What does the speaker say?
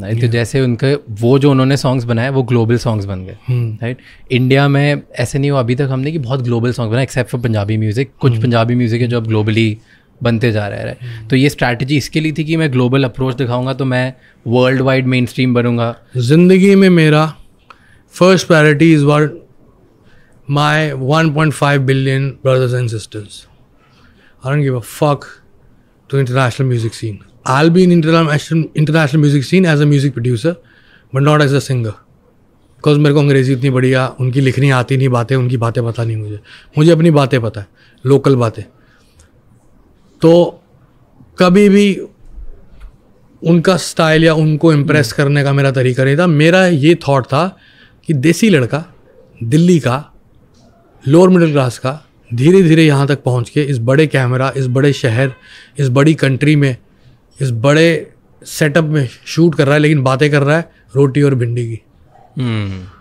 Right तो जैसे उनके वो जो उन्होंने सॉन्ग्स बनाए वो ग्लोबल सॉन्ग्स बन गए राइट हम्म। इंडिया में ऐसे नहीं हुआ अभी तक हमने कि बहुत ग्लोबल सॉन्ग बनाए एक्सेप्ट फॉर पंजाबी म्यूज़िक कुछ पंजाबी म्यूज़िक हम्म। है जो अब ग्लोबली बनते जा रहे हैं हम्म। तो ये स्ट्रैटेजी इसके लिए थी कि मैं ग्लोबल अप्रोच दिखाऊंगा तो मैं वर्ल्ड वाइड मेन स्ट्रीम बनूंगा जिंदगी में मेरा first priority is world my 1.5 billion brothers and sisters I don't give a fuck to international music scene I'll be in international international music scene as a music producer, but not as a singer. Because मेरे को अंग्रेज़ी इतनी बढ़िया उनकी लिखनी आती नहीं बातें उनकी बातें पता नहीं मुझे मुझे अपनी बातें पता है लोकल बातें तो कभी भी उनका स्टाइल या उनको इम्प्रेस hmm. करने का मेरा तरीका नहीं था मेरा ये थाट था कि देसी लड़का दिल्ली का लोअर मिडिल क्लास का धीरे धीरे यहाँ तक पहुँच के इस बड़े कैमरा इस बड़े शहर इस बड़ी कंट्री में इस बड़े सेटअप में शूट कर रहा है लेकिन बातें कर रहा है रोटी और भिंडी की हम्म।